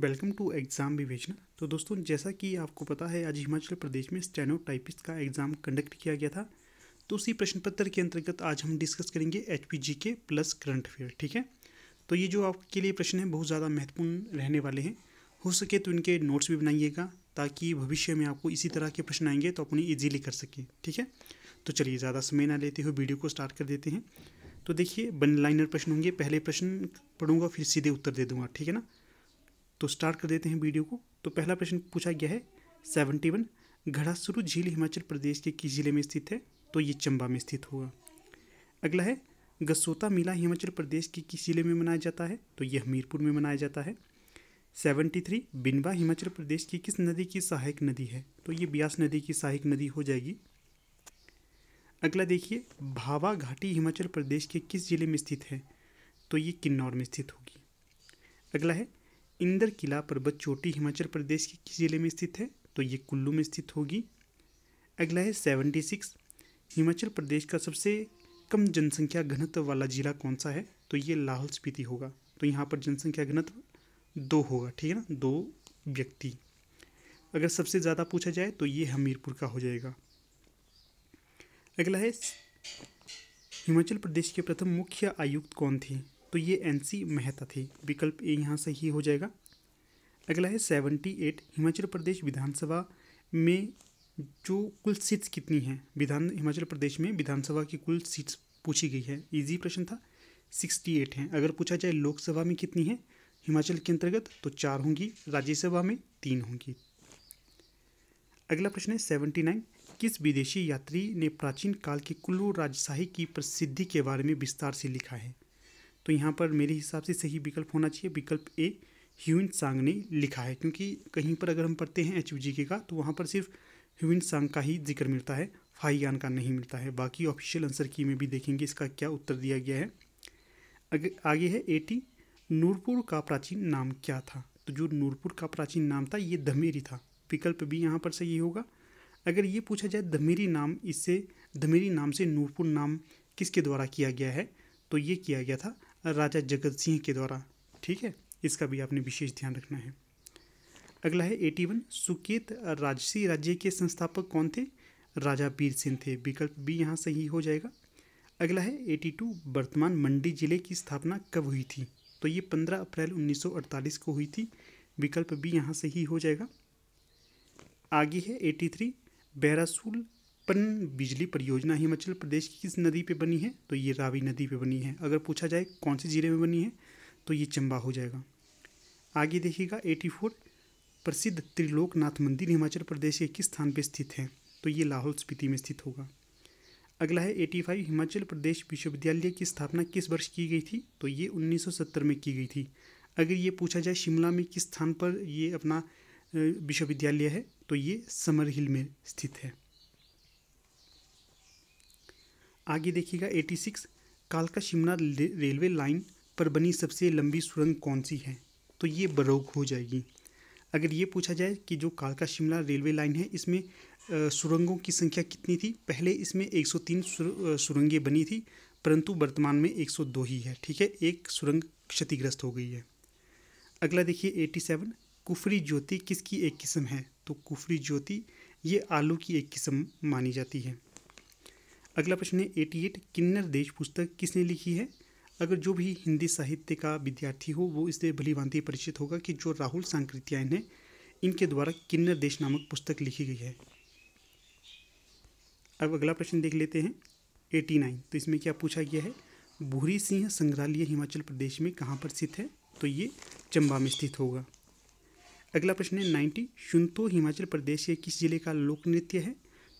welcome to exam विवेचना तो दोस्तों जैसा कि आपको पता है आज हिमाचल प्रदेश में स्टेनो टाइपिस्ट का एग्ज़ाम कंडक्ट किया गया था तो उसी प्रश्न पत्र के अंतर्गत आज हम डिस्कस करेंगे एच के प्लस करंट अफेयर ठीक है तो ये जो आपके लिए प्रश्न है बहुत ज़्यादा महत्वपूर्ण रहने वाले हैं हो सके तो इनके नोट्स भी बनाइएगा ताकि भविष्य में आपको इसी तरह के प्रश्न आएंगे तो अपनी ईजिली कर सकें ठीक है तो चलिए ज़्यादा समय ना लेते हुए वीडियो को स्टार्ट कर देते हैं तो देखिए बन लाइनर प्रश्न होंगे पहले प्रश्न पढ़ूंगा फिर सीधे उत्तर दे दूंगा ठीक है ना तो स्टार्ट कर देते हैं वीडियो को तो पहला प्रश्न पूछा गया है सेवेंटी वन घड़ासुरू झील हिमाचल प्रदेश के किस जिले में स्थित है तो ये चंबा में स्थित होगा अगला है गसोता मेला हिमाचल प्रदेश के किस जिले में मनाया जाता है तो ये हमीरपुर में मनाया जाता है सेवेंटी थ्री बिनवा हिमाचल प्रदेश की किस नदी की सहायक नदी है तो ये ब्यास नदी की सहायक नदी हो जाएगी अगला देखिए भावा घाटी हिमाचल प्रदेश के किस जिले में स्थित है तो ये किन्नौर में स्थित होगी अगला है इंदर किला पर्वत चोटी हिमाचल प्रदेश के किस जिले में स्थित है तो ये कुल्लू में स्थित होगी अगला है सेवेंटी सिक्स हिमाचल प्रदेश का सबसे कम जनसंख्या घनत्व वाला जिला कौन सा है तो ये लाहौल स्पीति होगा तो यहाँ पर जनसंख्या घनत्व दो होगा ठीक है ना दो व्यक्ति अगर सबसे ज़्यादा पूछा जाए तो ये हमीरपुर का हो जाएगा अगला है हिमाचल प्रदेश के प्रथम मुख्य आयुक्त कौन थे तो ये एन सी मेहता थी विकल्प ए यहाँ से ही हो जाएगा अगला है सेवेंटी एट हिमाचल प्रदेश विधानसभा में जो कुल सीट्स कितनी हैं विधान हिमाचल प्रदेश में विधानसभा की कुल सीट्स पूछी गई है इजी प्रश्न था सिक्सटी एट हैं अगर पूछा जाए लोकसभा में कितनी है हिमाचल के अंतर्गत तो चार होंगी राज्यसभा में तीन होंगी अगला प्रश्न है सेवेंटी नाइन किस विदेशी यात्री ने प्राचीन काल के कुल्लू राजशाही की प्रसिद्धि के बारे में विस्तार से लिखा है तो यहाँ पर मेरे हिसाब से सही विकल्प होना चाहिए विकल्प ए ह्यून सांग ने लिखा है क्योंकि कहीं पर अगर हम पढ़ते हैं एच के का तो वहाँ पर सिर्फ ह्यून सांग का ही जिक्र मिलता है फाइयान का नहीं मिलता है बाकी ऑफिशियल आंसर की में भी देखेंगे इसका क्या उत्तर दिया गया है अगे, आगे है एटी नूरपुर का प्राचीन नाम क्या था तो जो नूरपुर का प्राचीन नाम था ये धमेरी था विकल्प भी यहाँ पर सही होगा अगर ये पूछा जाए धमेरी नाम इससे धमेरी नाम से नूरपुर नाम किसके द्वारा किया गया है तो ये किया गया था राजा जगत सिंह के द्वारा ठीक है इसका भी आपने विशेष ध्यान रखना है अगला है एटी वन सुकेत राजसी राज्य के संस्थापक कौन थे राजा बीर सिंह थे विकल्प बी यहाँ सही हो जाएगा अगला है एटी टू वर्तमान मंडी जिले की स्थापना कब हुई थी तो ये पंद्रह अप्रैल उन्नीस को हुई थी विकल्प बी यहाँ सही हो जाएगा आगे है एटी थ्री बैरासूल पचपन बिजली परियोजना हिमाचल प्रदेश की किस नदी पे बनी है तो ये रावी नदी पे बनी है अगर पूछा जाए कौन से ज़िले में बनी है तो ये चंबा हो जाएगा आगे देखिएगा एटी फोर प्रसिद्ध त्रिलोकनाथ मंदिर हिमाचल प्रदेश के किस स्थान पर स्थित है तो ये लाहौल स्पीति में स्थित होगा अगला है एटी फाइव हिमाचल प्रदेश विश्वविद्यालय की स्थापना किस वर्ष की गई थी तो ये सत्तर में की गई थी अगर ये पूछा जाए शिमला में किस स्थान पर ये अपना विश्वविद्यालय है तो ये समर हिल में स्थित है आगे देखिएगा 86 कालका शिमला रेलवे लाइन पर बनी सबसे लंबी सुरंग कौन सी है तो ये बरोक हो जाएगी अगर ये पूछा जाए कि जो कालका शिमला रेलवे लाइन है इसमें सुरंगों की संख्या कितनी थी पहले इसमें 103 सुर, सुरंगें बनी थी परंतु वर्तमान में 102 ही है ठीक है एक सुरंग क्षतिग्रस्त हो गई है अगला देखिए 87 कुफरी ज्योति किसकी एक किस्म है तो कुफरी ज्योति ये आलू की एक किस्म मानी जाती है अगला प्रश्न है एटी एट किन्नर देश पुस्तक किसने लिखी है अगर जो भी हिंदी साहित्य का विद्यार्थी हो वो इससे भलीभांति परिचित होगा कि जो राहुल सांकृत्यायन है इनके द्वारा किन्नर देश नामक पुस्तक लिखी गई है अब अगला प्रश्न देख लेते हैं एटी नाइन तो इसमें क्या पूछा गया है भूरी सिंह संग्रहालय हिमाचल प्रदेश में कहाँ पर स्थित है तो ये चंबा में स्थित होगा अगला प्रश्न है नाइन्टी शुंतो हिमाचल प्रदेश के किस जिले का लोक नृत्य है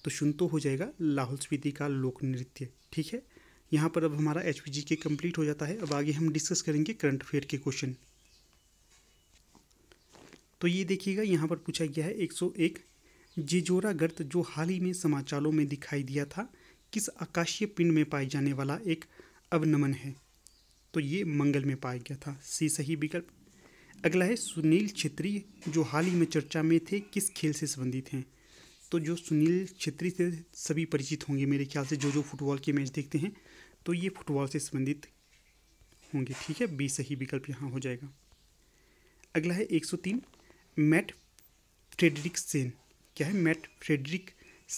तो शुनतो हो जाएगा लाहौल स्पीति का लोक नृत्य ठीक है यहाँ पर अब हमारा एच पी जी के कम्प्लीट हो जाता है अब आगे हम डिस्कस करेंगे करंट अफेयर के क्वेश्चन तो ये देखिएगा यहाँ पर पूछा गया है 101 जेजोरा गर्त जो हाल ही में समाचारों में दिखाई दिया था किस आकाशीय पिंड में पाए जाने वाला एक अवनमन है तो ये मंगल में पाया गया था सी सही विकल्प अगला है सुनील छेत्री जो हाल ही में चर्चा में थे किस खेल से संबंधित हैं तो जो सुनील छेत्री से सभी परिचित होंगे मेरे ख्याल से जो जो फुटबॉल के मैच देखते हैं तो ये फुटबॉल से संबंधित होंगे ठीक है बी सही विकल्प यहाँ हो जाएगा अगला है 103 मैट फ्रेडरिक सेन क्या है मैट फ्रेडरिक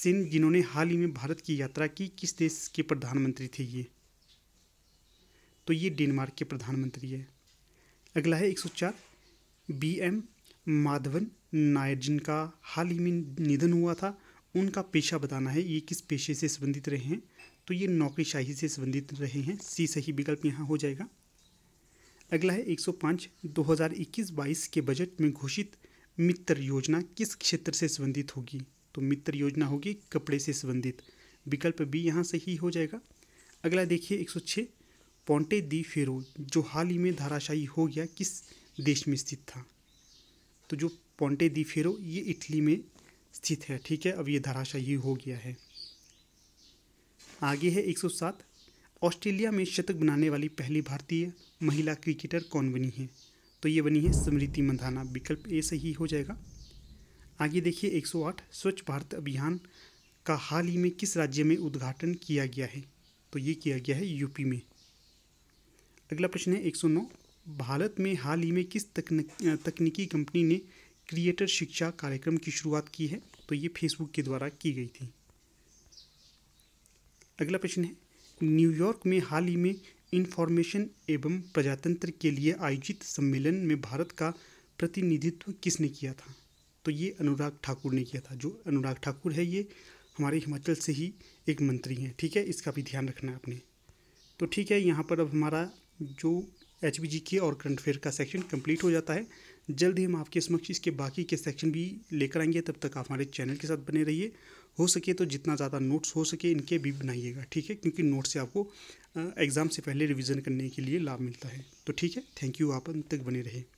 सेन जिन्होंने हाल ही में भारत की यात्रा की किस देश के प्रधानमंत्री थे ये तो ये डेनमार्क के प्रधानमंत्री है अगला है 104 बी एम माधवन नायर जिनका हाल ही में निधन हुआ था उनका पेशा बताना है ये किस पेशे से संबंधित रहे हैं तो ये नौकरीशाही से संबंधित रहे हैं सी सही विकल्प यहाँ हो जाएगा अगला है 105 2021-22 के बजट में घोषित मित्र योजना किस क्षेत्र से संबंधित होगी तो मित्र योजना होगी कपड़े से संबंधित विकल्प बी यहाँ सही हो जाएगा अगला देखिए 106 पोंटे दी फेरो जो हाल ही में धाराशाही हो गया किस देश में स्थित था तो जो पोंटे दी फेरो ये इटली में स्थित है ठीक है अब ये धराशायी हो गया है आगे है 107 ऑस्ट्रेलिया में शतक बनाने वाली पहली भारतीय महिला क्रिकेटर कौन बनी है तो ये बनी है स्मृति मंधाना विकल्प ए सही हो जाएगा आगे देखिए 108 स्वच्छ भारत अभियान का हाल ही में किस राज्य में उद्घाटन किया गया है तो ये किया गया है यूपी में अगला प्रश्न है 109 भारत में हाल ही में किस तकनीकी कंपनी ने क्रिएटर शिक्षा कार्यक्रम की शुरुआत की है तो ये फेसबुक के द्वारा की गई थी अगला प्रश्न है न्यूयॉर्क में हाल ही में इंफॉर्मेशन एवं प्रजातंत्र के लिए आयोजित सम्मेलन में भारत का प्रतिनिधित्व किसने किया था तो ये अनुराग ठाकुर ने किया था जो अनुराग ठाकुर है ये हमारे हिमाचल से ही एक मंत्री हैं ठीक है इसका भी ध्यान रखना है आपने तो ठीक है यहाँ पर अब हमारा जो एच के और करंट अफेयर का सेक्शन कंप्लीट हो जाता है जल्द ही हम आपके समक्ष इसके बाकी के सेक्शन भी लेकर आएंगे तब तक आप हमारे चैनल के साथ बने रहिए हो सके तो जितना ज़्यादा नोट्स हो सके इनके भी बनाइएगा ठीक है क्योंकि नोट्स से आपको एग्ज़ाम से पहले रिविज़न करने के लिए लाभ मिलता है तो ठीक है थैंक यू आप अंत तक बने रहें